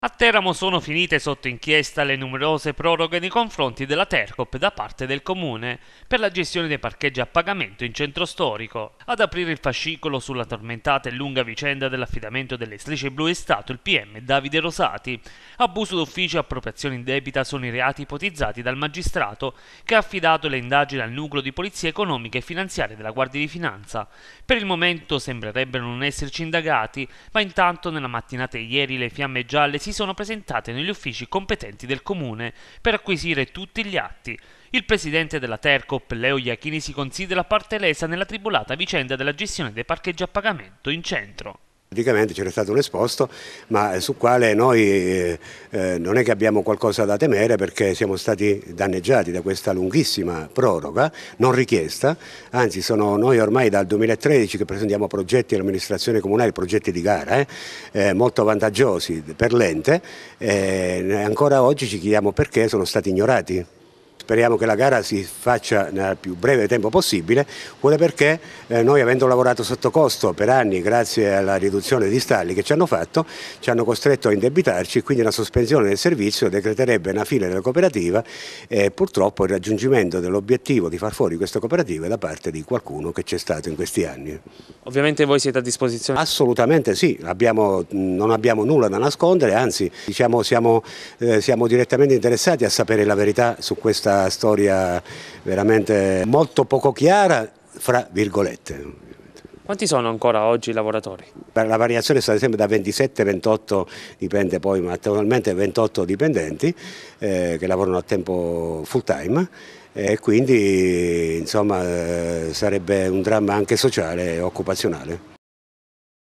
A Teramo sono finite sotto inchiesta le numerose proroghe nei confronti della Tercop da parte del comune per la gestione dei parcheggi a pagamento in centro storico. Ad aprire il fascicolo sulla tormentata e lunga vicenda dell'affidamento delle strisce blu è stato il PM Davide Rosati. Abuso d'ufficio e appropriazione indebita sono i reati ipotizzati dal magistrato che ha affidato le indagini al nucleo di polizia economica e finanziaria della Guardia di Finanza. Per il momento sembrerebbero non esserci indagati, ma intanto nella mattinata ieri le fiamme gialle si si sono presentate negli uffici competenti del comune per acquisire tutti gli atti. Il presidente della Tercop, Leo Iachini, si considera parte lesa nella tribolata vicenda della gestione dei parcheggi a pagamento in centro. Praticamente c'era stato un esposto, ma eh, sul quale noi eh, eh, non è che abbiamo qualcosa da temere perché siamo stati danneggiati da questa lunghissima proroga non richiesta, anzi sono noi ormai dal 2013 che presentiamo progetti all'amministrazione comunale, progetti di gara, eh, eh molto vantaggiosi per l'ente, e ancora oggi ci chiediamo perché sono stati ignorati speriamo che la gara si faccia nel più breve tempo possibile, pure perché eh, noi avendo lavorato sotto costo per anni grazie alla riduzione di stalli che ci hanno fatto, ci hanno costretto a indebitarci, quindi una sospensione del servizio decreterebbe una fine della cooperativa e purtroppo il raggiungimento dell'obiettivo di far fuori questa cooperativa è da parte di qualcuno che c'è stato in questi anni. Ovviamente voi siete a disposizione? Assolutamente sì, abbiamo, non abbiamo nulla da nascondere, anzi diciamo, siamo, eh, siamo, direttamente interessati a sapere la verità su questa storia veramente molto poco chiara, fra virgolette. Quanti sono ancora oggi i lavoratori? La variazione è stata sempre da 27-28, dipende poi, ma attualmente 28 dipendenti eh, che lavorano a tempo full time eh, e quindi insomma eh, sarebbe un dramma anche sociale e occupazionale.